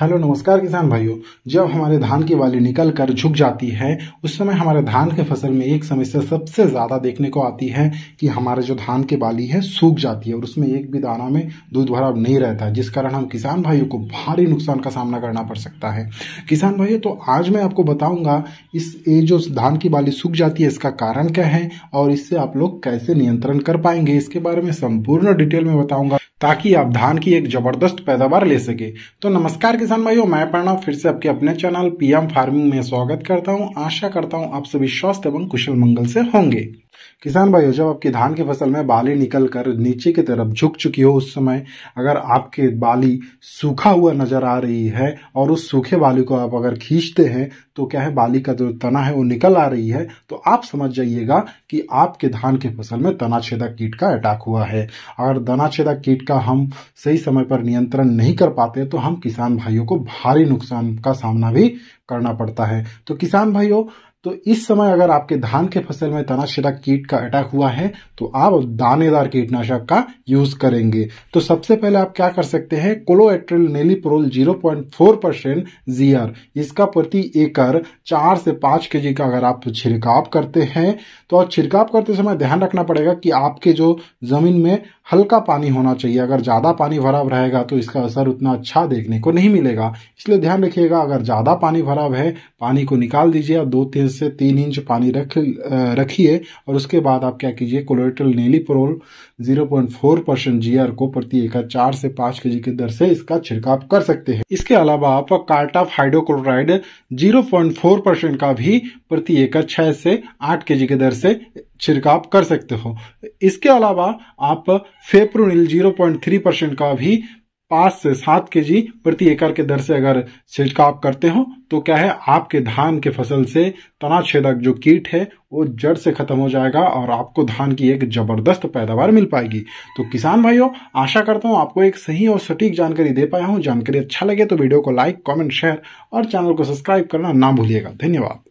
hello नमस्कार किसान भाइयों जब हमारे धान की वाली निकल कर झुक जाती है उस समय हमारे धान के फसल में एक समस्या सबसे ज़्यादा देखने को आती है कि हमारे जो धान की बाली है सूख जाती है और उसमें एक भी दाना में दूध भरा नहीं रहता जिस कारण हम किसान भाइयों को भारी नुकसान का सामना करना पड़ सकता है किसान भाइयों तो आज मैं आपको बताऊंगा इस ये जो धान की बाली सूख जाती है इसका कारण क्या है और इससे आप लोग कैसे नियंत्रण कर पाएंगे इसके बारे में संपूर्ण डिटेल में बताऊंगा ताकि आप धान की एक जबरदस्त पैदावार ले सके तो नमस्कार किसान भाइयों मैं प्रणव फिर से आपके अपने चैनल पीएम फार्मिंग में स्वागत करता हूं आशा करता हूं आप सभी स्वस्थ एवं कुशल मंगल से होंगे किसान भाइयों जब आपकी धान की फसल में बाली निकल कर नीचे की तरफ झुक चुकी हो उस समय अगर आपके बाली सूखा हुआ नजर आ रही है और उस सूखे बाली को आप अगर खींचते हैं तो क्या है बाली का जो तना है वो निकल आ रही है तो आप समझ जाइएगा कि आपके धान की फसल में तनाछेदा कीट का अटैक हुआ है अगर तनाछेदा कीट का हम सही समय पर नियंत्रण नहीं कर पाते तो हम किसान भाइयों को भारी नुकसान का सामना भी करना पड़ता है तो किसान भाइयों तो इस समय अगर आपके धान के फसल में तनाछेदक कीट का अटैक हुआ है तो आप दानेदार कीटनाशक का यूज करेंगे तो सबसे पहले आप क्या कर सकते हैं कोलोएट्रिल नेलीप्रोल 0.4 परसेंट जीआर इसका प्रति एकड़ चार से पांच के का अगर आप छिड़काव करते हैं तो छिड़काव करते समय ध्यान रखना पड़ेगा कि आपके जो जमीन में हल्का पानी होना चाहिए अगर ज़्यादा पानी भरा रहेगा तो इसका असर उतना अच्छा देखने को नहीं मिलेगा इसलिए ध्यान रखिएगा अगर ज़्यादा पानी भरा है पानी को निकाल दीजिए और दो तीन से तीन इंच पानी रख रखिए और उसके बाद आप क्या कीजिए कोलोरेटल पॉइंट फोर परसेंट जी को प्रति एकड़ चार से पाँच के की दर से इसका छिड़काव कर सकते हैं इसके अलावा आप कार्टा ऑफ हाइड्रोक्लोराइड 0.4 परसेंट का भी प्रति एकड़ छः से आठ के की दर से छिड़काव कर सकते हो इसके अलावा आप फेप्रोनिल 0.3 परसेंट का भी पांच से सात के जी प्रति एकड़ के दर से अगर छिड़काव करते हो तो क्या है आपके धान के फसल से तना छेदक जो कीट है वो जड़ से खत्म हो जाएगा और आपको धान की एक जबरदस्त पैदावार मिल पाएगी तो किसान भाइयों आशा करता हूँ आपको एक सही और सटीक जानकारी दे पाया हूँ जानकारी अच्छा लगे तो वीडियो को लाइक कॉमेंट शेयर और चैनल को सब्सक्राइब करना ना भूलिएगा धन्यवाद